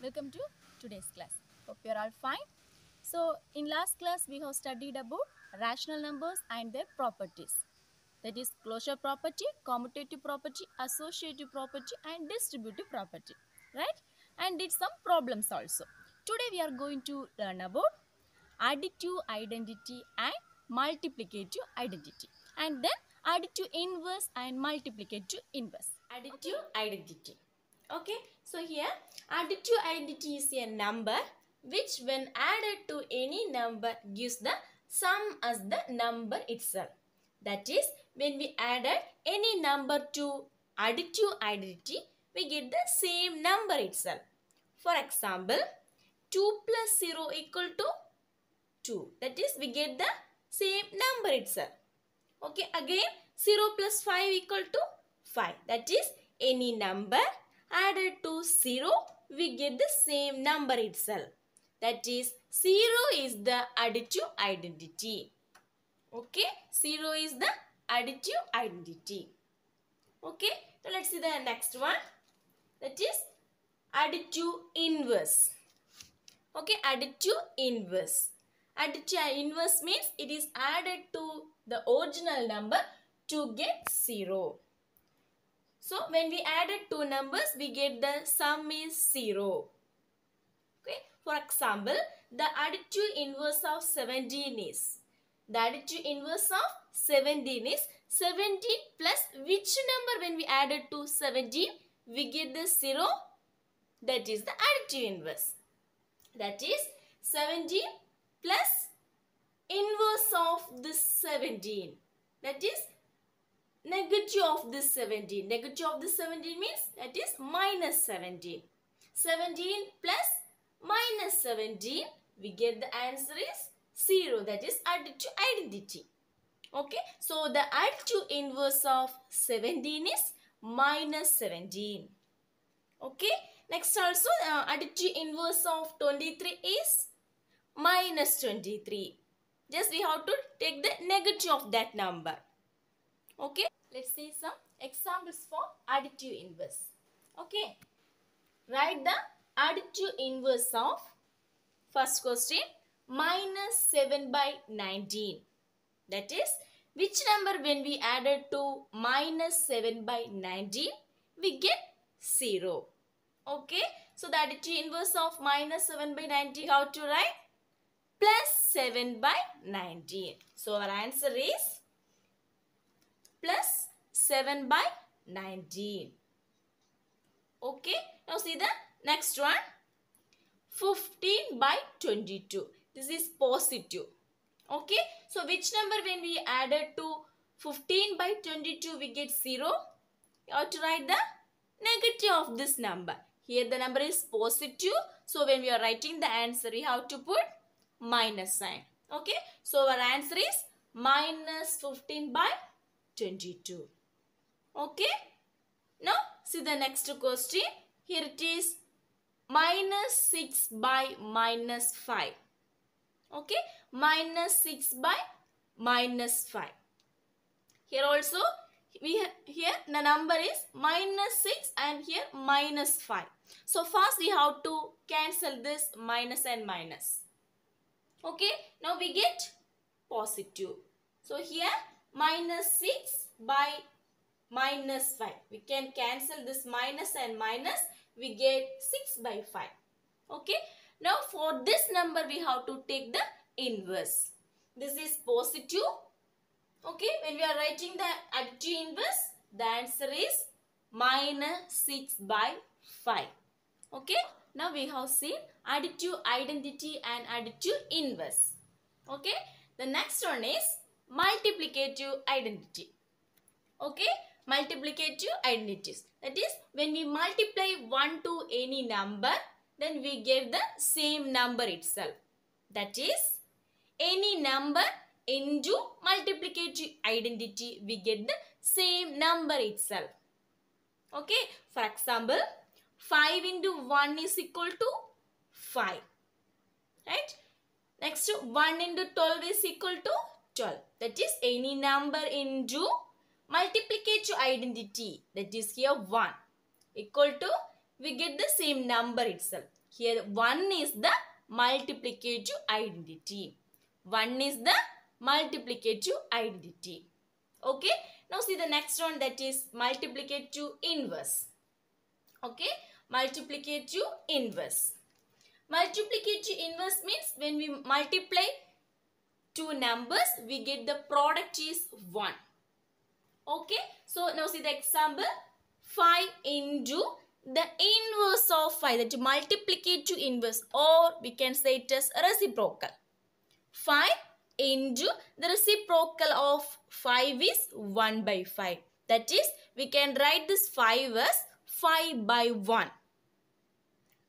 Welcome to today's class. Hope you are all fine. So, in last class we have studied about rational numbers and their properties. That is closure property, commutative property, associative property and distributive property. Right? And did some problems also. Today we are going to learn about additive identity and multiplicative identity. And then additive inverse and multiplicative inverse. Additive identity. Okay, so here additive identity is a number which when added to any number gives the sum as the number itself. That is when we added any number to additive identity we get the same number itself. For example 2 plus 0 equal to 2 that is we get the same number itself. Okay again 0 plus 5 equal to 5 that is any number added to 0, we get the same number itself. That is, 0 is the additive identity. Okay, 0 is the additive identity. Okay, so let's see the next one. That is additive inverse. Okay, additive inverse. Additive inverse means it is added to the original number to get 0. So when we added two numbers, we get the sum is 0. Okay. For example, the additive inverse of 17 is. The additive inverse of 17 is 17 plus which number when we added to 17, we get the 0. That is the additive inverse. That is 17 plus inverse of the 17. That is negative of this 17. Negative of this 17 means that is minus 17. 17 plus minus 17 we get the answer is 0 that is additive identity. Okay. So the additive inverse of 17 is minus 17. Okay. Next also uh, additive inverse of 23 is minus 23. Just we have to take the negative of that number. Okay. Let's see some examples for additive inverse. Okay. Write the additive inverse of first question minus 7 by 19. That is which number when we added to minus 7 by 19 we get 0. Okay. So the additive inverse of minus 7 by 19 how to write? Plus 7 by 19. So our answer is plus 7 by 19. Okay. Now see the next one. 15 by 22. This is positive. Okay. So which number when we added to 15 by 22 we get 0. You have to write the negative of this number. Here the number is positive. So when we are writing the answer we have to put minus sign. Okay. So our answer is minus 15 by 22. Okay. Now see the next question. Here it is minus 6 by minus 5. Okay. Minus 6 by minus 5. Here also we here the number is minus 6 and here minus 5. So first we have to cancel this minus and minus. Okay. Now we get positive. So here minus 6 by minus 5. We can cancel this minus and minus. We get 6 by 5. Okay. Now for this number we have to take the inverse. This is positive. Okay. When we are writing the additive inverse the answer is minus 6 by 5. Okay. Now we have seen additive identity and additive inverse. Okay. The next one is multiplicative identity. Okay, multiplicative identities. That is, when we multiply 1 to any number, then we give the same number itself. That is, any number into multiplicative identity, we get the same number itself. Okay, for example, 5 into 1 is equal to 5. Right? Next, 1 into 12 is equal to 12. That is any number into multiplicative identity. That is here 1 equal to we get the same number itself. Here 1 is the multiplicative identity. 1 is the multiplicative identity. Okay. Now see the next one that is multiplicative inverse. Okay. Multiplicative inverse. Multiplicative inverse means when we multiply two numbers, we get the product is 1. Okay, so now see the example 5 into the inverse of 5 that is to inverse or we can say it as reciprocal. 5 into the reciprocal of 5 is 1 by 5. That is we can write this 5 as 5 by 1.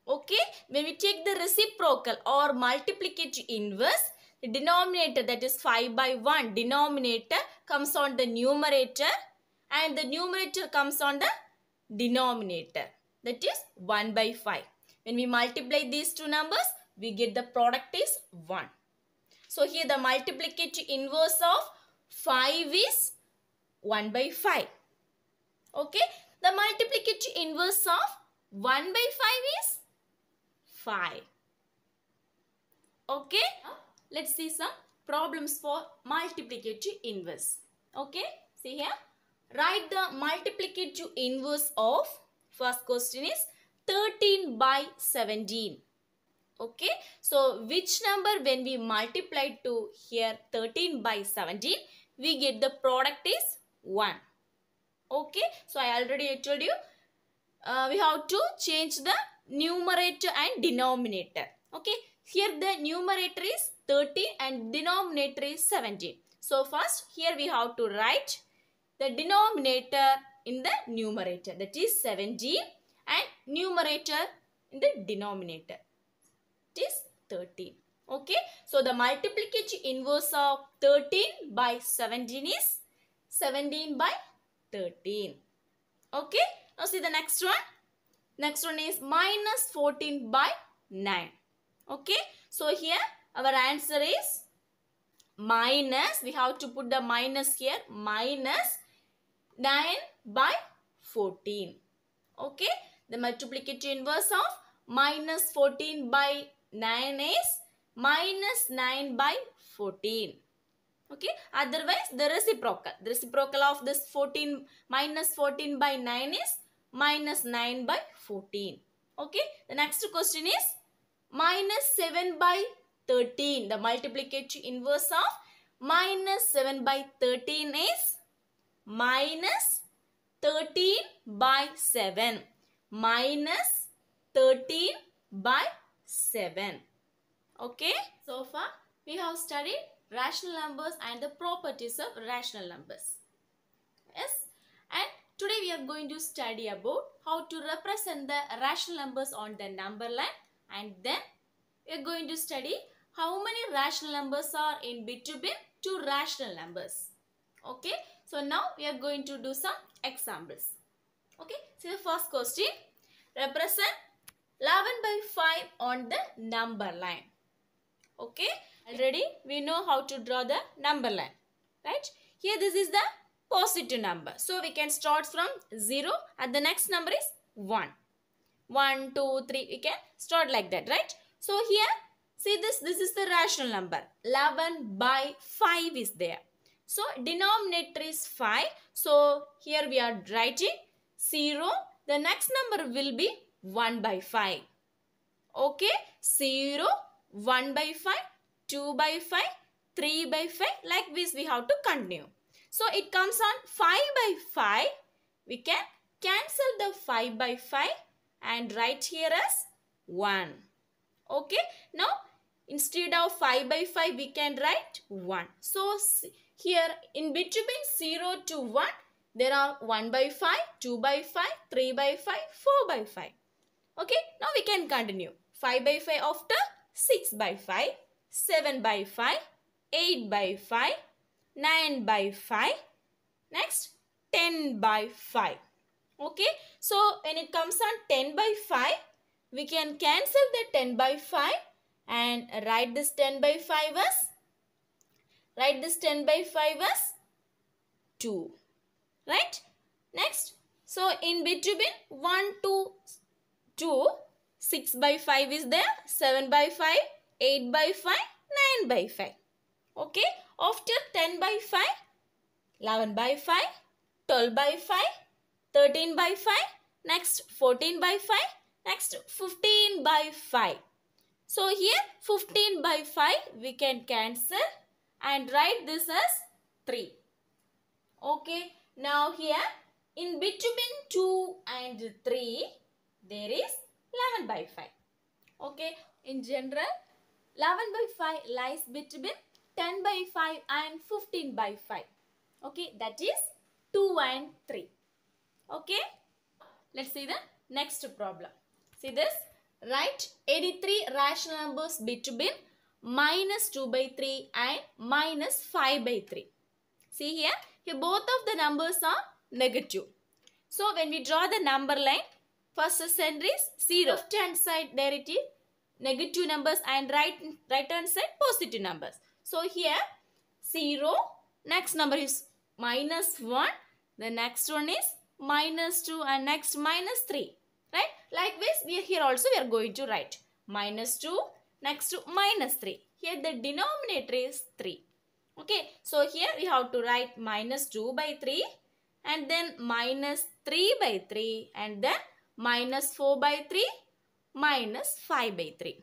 Okay, when we take the reciprocal or to inverse, denominator that is 5 by 1 denominator comes on the numerator and the numerator comes on the denominator that is 1 by 5. When we multiply these two numbers we get the product is 1. So here the multiplicative inverse of 5 is 1 by 5. Okay. The multiplicative inverse of 1 by 5 is 5. Okay let's see some problems for multiplicative inverse. Okay, see here. Write the multiplicative inverse of first question is 13 by 17. Okay, so which number when we multiply to here 13 by 17, we get the product is 1. Okay, so I already told you uh, we have to change the numerator and denominator. Okay, here the numerator is 30 and denominator is 17. So first here we have to write the denominator in the numerator that is 17 and numerator in the denominator it is is thirteen. Okay. So the multiplicative inverse of 13 by 17 is 17 by 13. Okay. Now see the next one. Next one is minus 14 by 9. Okay. So here our answer is minus, we have to put the minus here, minus 9 by 14. Okay, the multiplicative inverse of minus 14 by 9 is minus 9 by 14. Okay, otherwise the reciprocal, the reciprocal of this 14 minus 14 by 9 is minus 9 by 14. Okay, the next question is minus 7 by 13. The multiplicative inverse of minus 7 by 13 is minus 13 by 7. Minus 13 by 7. Okay. So far we have studied rational numbers and the properties of rational numbers. Yes. And today we are going to study about how to represent the rational numbers on the number line and then we are going to study how many rational numbers are in between two rational numbers? Okay. So now we are going to do some examples. Okay. So the first question. Represent 11 by 5 on the number line. Okay. Already we know how to draw the number line. Right. Here this is the positive number. So we can start from 0 and the next number is 1. 1, 2, 3. We can start like that. Right. So here See this, this is the rational number. 11 by 5 is there. So denominator is 5. So here we are writing 0. The next number will be 1 by 5. Okay, 0, 1 by 5, 2 by 5, 3 by 5. Like this we have to continue. So it comes on 5 by 5. We can cancel the 5 by 5 and write here as 1. Okay. Now Instead of 5 by 5, we can write 1. So, here in between 0 to 1, there are 1 by 5, 2 by 5, 3 by 5, 4 by 5. Okay, now we can continue. 5 by 5 after 6 by 5, 7 by 5, 8 by 5, 9 by 5, next 10 by 5. Okay, so when it comes on 10 by 5, we can cancel the 10 by 5 and write this 10 by 5 as write this 10 by 5 as 2 right next so in between 1 2 2 6 by 5 is there 7 by 5 8 by 5 9 by 5 okay after 10 by 5 11 by 5 12 by 5 13 by 5 next 14 by 5 next 15 by 5 so here 15 by 5 we can cancel and write this as 3. Okay. Now here in between 2 and 3 there is 11 by 5. Okay. In general 11 by 5 lies between 10 by 5 and 15 by 5. Okay. That is 2 and 3. Okay. Let's see the next problem. See this. Right? 83 rational numbers between minus 2 by 3 and minus 5 by 3. See here, here both of the numbers are negative. So when we draw the number line, first center is 0. Left hand side there it is negative numbers and right, right hand side positive numbers. So here 0, next number is minus 1, the next one is minus 2 and next minus 3 right likewise we here also we are going to write minus 2 next to minus 3 here the denominator is 3 okay so here we have to write minus 2 by 3 and then minus 3 by 3 and then minus 4 by 3 minus 5 by 3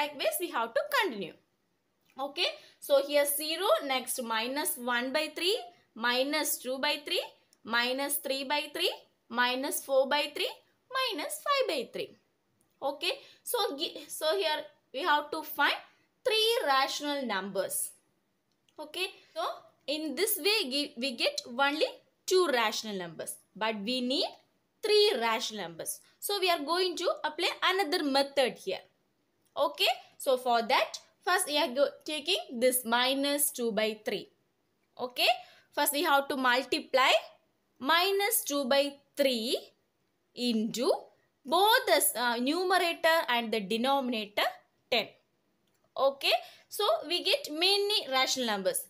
likewise we have to continue okay so here 0 next minus 1 by 3 minus 2 by 3 minus 3 by 3 minus 4 by 3 minus 5 by 3. Okay. So, so here we have to find three rational numbers. Okay. So, in this way we get only two rational numbers. But we need three rational numbers. So, we are going to apply another method here. Okay. So, for that first we are taking this minus 2 by 3. Okay. First we have to multiply minus 2 by 3 into both the uh, numerator and the denominator 10. Okay. So, we get many rational numbers.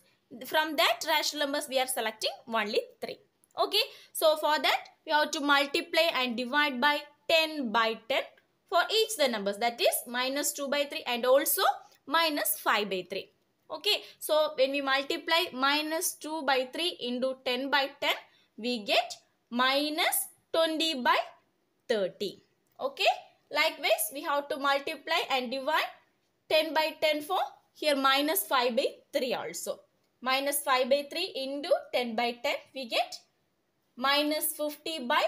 From that rational numbers, we are selecting only 3. Okay. So, for that, we have to multiply and divide by 10 by 10 for each the numbers. That is minus 2 by 3 and also minus 5 by 3. Okay. So, when we multiply minus 2 by 3 into 10 by 10, we get minus 20 by 30. Okay. Likewise, we have to multiply and divide 10 by 10 for here minus 5 by 3 also. Minus 5 by 3 into 10 by 10 we get minus 50 by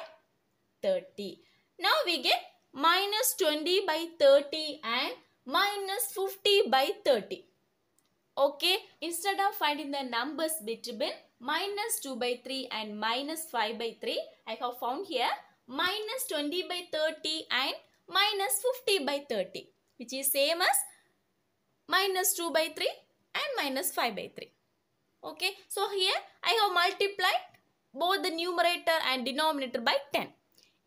30. Now we get minus 20 by 30 and minus 50 by 30. Okay, instead of finding the numbers between minus 2 by 3 and minus 5 by 3, I have found here minus 20 by 30 and minus 50 by 30 which is same as minus 2 by 3 and minus 5 by 3. Okay. So here I have multiplied both the numerator and denominator by 10.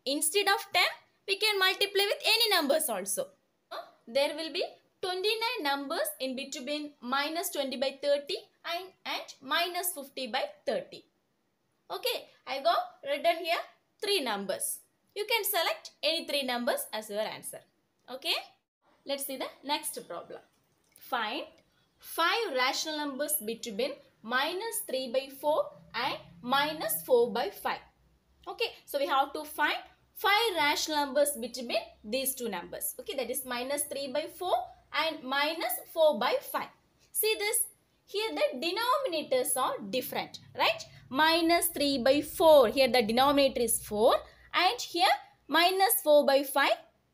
Instead of 10 we can multiply with any numbers also. There will be 29 numbers in between minus 20 by 30 and, and minus 50 by 30. Okay, I go written here three numbers. You can select any three numbers as your answer. Okay? Let's see the next problem. Find 5 rational numbers between minus 3 by 4 and minus 4 by 5. Okay, so we have to find 5 rational numbers between these two numbers. Okay, that is minus 3 by 4 and minus 4 by 5. See this, here the denominators are different, right? Minus 3 by 4. Here the denominator is 4. And here minus 4 by 5.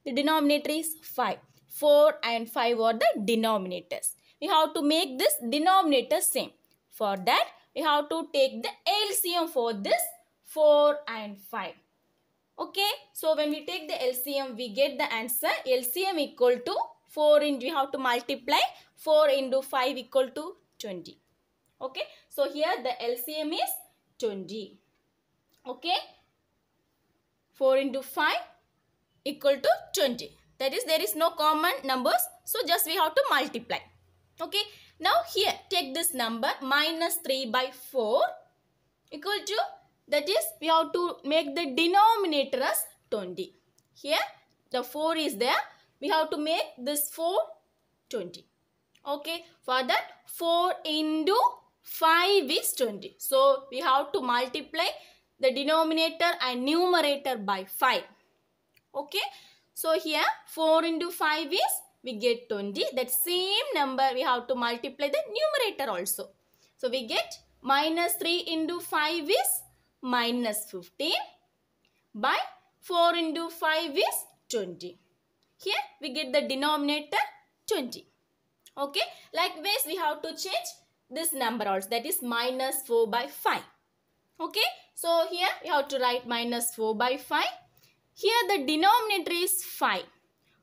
The denominator is 5. 4 and 5 are the denominators. We have to make this denominator same. For that, we have to take the LCM for this 4 and 5. Okay, so when we take the LCM, we get the answer LCM equal to 4 into, we have to multiply 4 into 5 equal to 20. Okay. So here the LCM is 20. Okay. 4 into 5 equal to 20. That is there is no common numbers. So just we have to multiply. Okay. Now here take this number minus 3 by 4 equal to that is we have to make the denominator as 20. Here the 4 is there. We have to make this 4 20. Okay, for that 4 into 5 is 20. So, we have to multiply the denominator and numerator by 5. Okay, so here 4 into 5 is we get 20. That same number we have to multiply the numerator also. So, we get minus 3 into 5 is minus 15 by 4 into 5 is 20. Here we get the denominator 20. Okay. Likewise, we have to change this number also. That is minus 4 by 5. Okay. So, here we have to write minus 4 by 5. Here the denominator is 5.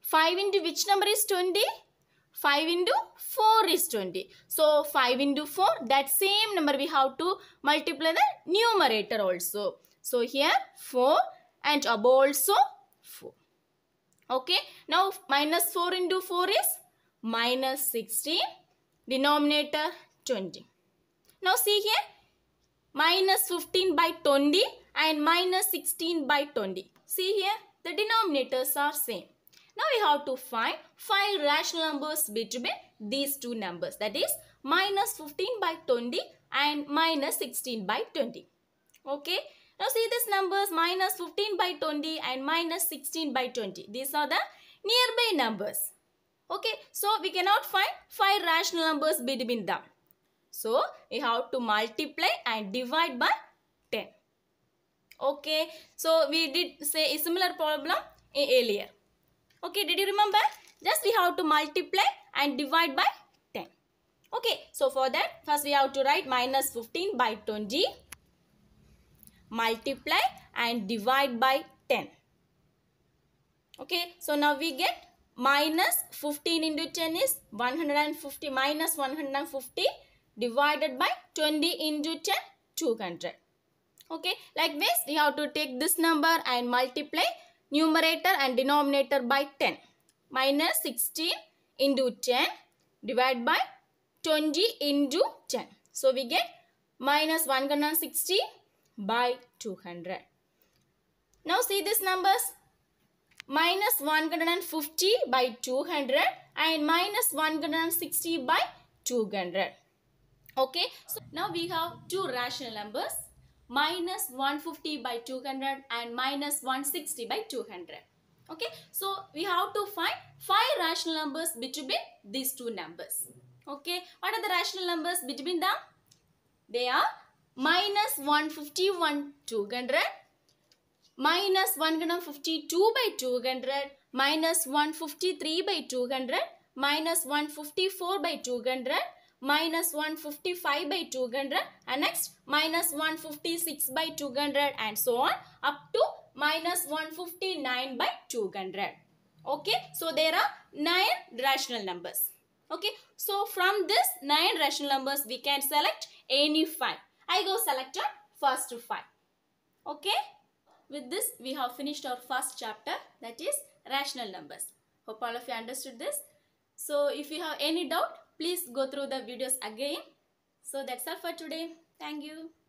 5 into which number is 20? 5 into 4 is 20. So 5 into 4 that same number we have to multiply the numerator also. So here 4 and above also 4. Okay. Now minus 4 into 4 is minus 16, denominator 20. Now see here, minus 15 by 20 and minus 16 by 20. See here, the denominators are same. Now we have to find 5 rational numbers between these two numbers. That is minus 15 by 20 and minus 16 by 20. Okay. Now see these numbers minus 15 by 20 and minus 16 by 20. These are the nearby numbers. Okay, so we cannot find 5 rational numbers between them. So, we have to multiply and divide by 10. Okay, so we did say a similar problem earlier. Okay, did you remember? Just we have to multiply and divide by 10. Okay, so for that, first we have to write minus 15 by 20. Multiply and divide by 10. Okay, so now we get minus 15 into 10 is 150 minus 150 divided by 20 into 10 200 okay like this you have to take this number and multiply numerator and denominator by 10 minus 16 into 10 divided by 20 into 10 so we get minus 160 by 200 now see these numbers minus 150 by 200 and minus 160 by 200. Okay, so now we have two rational numbers minus 150 by 200 and minus 160 by 200. Okay, so we have to find five rational numbers between these two numbers. Okay, what are the rational numbers between them? They are minus 151 200 minus 52 by 200 minus 153 by 200 minus 154 by 200 minus 155 by 200 and next minus 156 by 200 and so on up to minus 159 by 200. Okay, so there are 9 rational numbers. Okay, so from this 9 rational numbers we can select any 5. I go selected first 5. Okay with this we have finished our first chapter that is rational numbers. Hope all of you understood this. So if you have any doubt please go through the videos again. So that's all for today. Thank you.